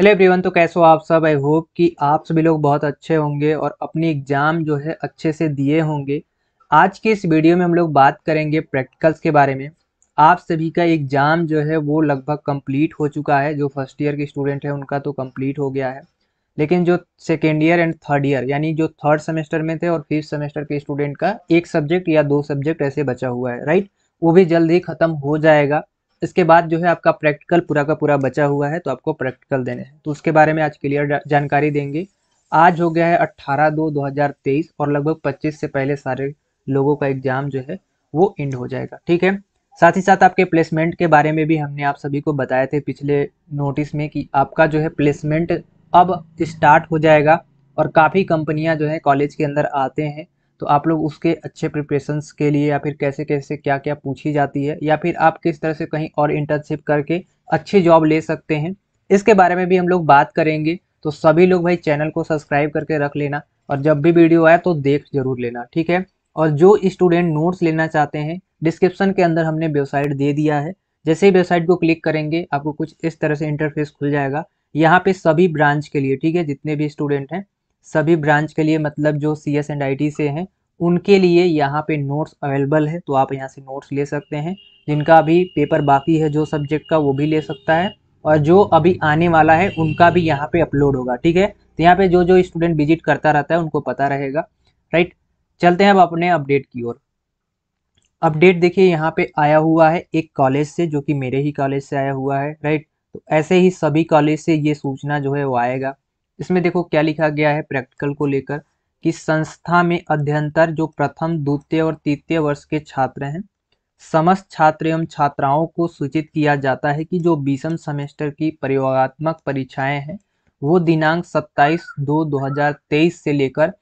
hello everyone तो कैसे हो आप सब आई होप कि आप सभी लोग बहुत अच्छे होंगे और अपनी एग्ज़ाम जो है अच्छे से दिए होंगे आज के इस वीडियो में हम लोग बात करेंगे प्रैक्टिकल्स के बारे में आप सभी का एग्ज़ाम जो है वो लगभग कंप्लीट हो चुका है जो फर्स्ट ईयर के स्टूडेंट हैं उनका तो कंप्लीट हो गया है लेकिन जो second year and third year यानी जो थर्ड सेमेस्टर में थे और फिफ्थ सेमेस्टर के स्टूडेंट का एक सब्जेक्ट या दो सब्जेक्ट ऐसे बचा हुआ है राइट वो भी जल्द ही ख़त्म हो जाएगा इसके बाद जो है आपका प्रैक्टिकल पूरा का पूरा बचा हुआ है तो आपको प्रैक्टिकल देने हैं तो उसके बारे में आज क्लियर जानकारी देंगे आज हो गया है अट्ठारह दो दो हज़ार तेईस और लगभग पच्चीस से पहले सारे लोगों का एग्जाम जो है वो एंड हो जाएगा ठीक है साथ ही साथ आपके प्लेसमेंट के बारे में भी हमने आप सभी को बताया थे पिछले नोटिस में कि आपका जो है प्लेसमेंट अब स्टार्ट हो जाएगा और काफ़ी कंपनियां जो है कॉलेज के अंदर आते हैं तो आप लोग उसके अच्छे प्रिपरेशंस के लिए या फिर कैसे कैसे क्या क्या पूछी जाती है या फिर आप किस तरह से कहीं और इंटर्नशिप करके अच्छी जॉब ले सकते हैं इसके बारे में भी हम लोग बात करेंगे तो सभी लोग भाई चैनल को सब्सक्राइब करके रख लेना और जब भी वीडियो आए तो देख जरूर लेना ठीक है और जो स्टूडेंट नोट्स लेना चाहते हैं डिस्क्रिप्शन के अंदर हमने वेबसाइट दे दिया है जैसे ही वेबसाइट को क्लिक करेंगे आपको कुछ इस तरह से इंटरफेस खुल जाएगा यहाँ पे सभी ब्रांच के लिए ठीक है जितने भी स्टूडेंट हैं सभी ब्रांच के लिए मतलब जो C S and I T से हैं उनके लिए यहाँ पे नोट्स अवेलेबल है तो आप यहाँ से नोट्स ले सकते हैं जिनका अभी पेपर बाकी है जो सब्जेक्ट का वो भी ले सकता है और जो अभी आने वाला है उनका भी यहाँ पे अपलोड होगा ठीक है तो यहाँ पे जो जो स्टूडेंट विजिट करता रहता है उनको पता रहेगा राइट चलते हैं अब अपने अपडेट की ओर अपडेट देखिए यहाँ पे आया हुआ है एक कॉलेज से जो कि मेरे ही कॉलेज से आया हुआ है राइट तो ऐसे ही सभी कॉलेज से ये सूचना जो है वो आएगा इसमें देखो क्या लिखा गया है प्रैक्टिकल को लेकर कि संस्था में अध्ययनतर जो प्रथम द्वितीय और तृतीय वर्ष के छात्र हैं समस्त छात्र एवं छात्राओं को सूचित किया जाता है कि जो बीसम सेमेस्टर की प्रयोगात्मक परीक्षाएं हैं वो दिनांक 27 दो 2023 से लेकर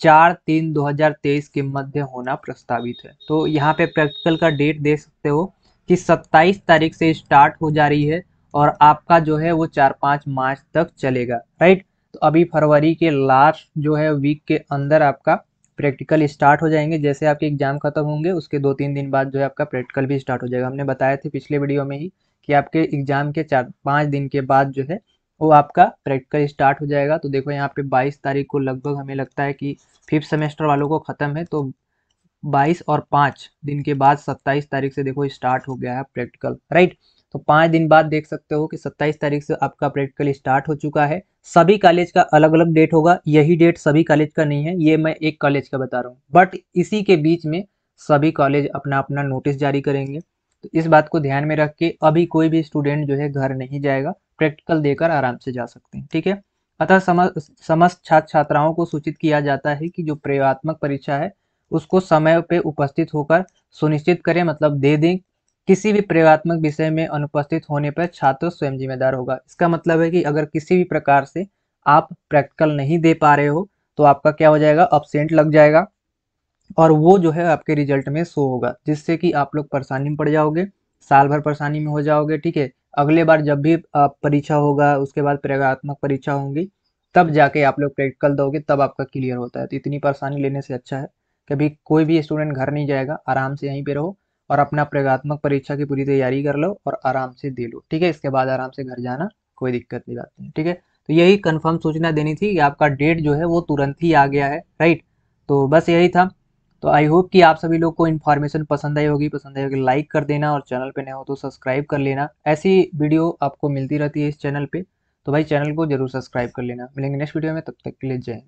चार तीन 2023 के मध्य होना प्रस्तावित है तो यहाँ पे प्रैक्टिकल का डेट दे सकते हो कि 27 तारीख से स्टार्ट हो जा रही है और आपका जो है वो चार पाँच मार्च तक चलेगा राइट तो अभी फरवरी के लास्ट जो है वीक के अंदर आपका प्रैक्टिकल स्टार्ट हो जाएंगे जैसे आपके एग्जाम खत्म होंगे उसके दो तीन दिन बाद जो है आपका प्रैक्टिकल भी स्टार्ट हो जाएगा हमने बताया थे पिछले वीडियो में ही कि आपके एग्जाम के चार पाँच दिन के बाद जो है वो आपका प्रैक्टिकल स्टार्ट हो जाएगा तो देखो यहाँ पे 22 तारीख को लगभग हमें लगता है कि फिफ्थ सेमेस्टर वालों को ख़त्म है तो 22 और 5 दिन के बाद 27 तारीख से देखो स्टार्ट हो गया है प्रैक्टिकल राइट तो पाँच दिन बाद देख सकते हो कि सत्ताईस तारीख से आपका प्रैक्टिकल स्टार्ट हो चुका है सभी कॉलेज का अलग अलग डेट होगा यही डेट सभी कॉलेज का नहीं है ये मैं एक कॉलेज का बता रहा हूँ बट इसी के बीच में सभी कॉलेज अपना अपना नोटिस जारी करेंगे तो इस बात को ध्यान में रख के अभी कोई भी स्टूडेंट जो है घर नहीं जाएगा प्रैक्टिकल देकर आराम से जा सकते हैं ठीक है अतः समस्त छात्र छात्राओं को सूचित किया जाता है कि जो प्रयोगत्मक परीक्षा है उसको समय पे उपस्थित होकर सुनिश्चित करें मतलब दे दें किसी भी प्रयोगात्मक विषय में अनुपस्थित होने पर छात्र स्वयं जिम्मेदार होगा इसका मतलब है कि अगर किसी भी प्रकार से आप प्रैक्टिकल नहीं दे पा रहे हो तो आपका क्या हो जाएगा अपसेंट लग जाएगा और वो जो है आपके रिजल्ट में शो होगा जिससे कि आप लोग परेशानी में पड़ जाओगे साल भर परेशानी में हो जाओगे ठीक है अगले बार जब भी आप परीक्षा होगा उसके बाद प्रयोगात्मक परीक्षा होंगी तब जाके आप लोग प्रैक्टिकल दोगे तब आपका क्लियर होता है तो इतनी परेशानी लेने से अच्छा है कभी कोई भी स्टूडेंट घर नहीं जाएगा आराम से यहीं पे रहो और अपना प्रयोगात्मक परीक्षा की पूरी तैयारी कर लो और आराम से दे लो ठीक है इसके बाद आराम से घर जाना कोई दिक्कत नहीं बात नहीं ठीक है तो यही कन्फर्म सूचना देनी थी कि आपका डेट जो है वो तुरंत ही आ गया है राइट तो बस यही था तो आई होप कि आप सभी लोग को इन्फॉर्मेशन पसंद आई होगी पसंद आई होगी लाइक कर देना और चैनल पे नए हो तो सब्सक्राइब कर लेना ऐसी वीडियो आपको मिलती रहती है इस चैनल पे तो भाई चैनल को जरूर सब्सक्राइब कर लेना मिलेंगे नेक्स्ट वीडियो में तब तक के लिए जय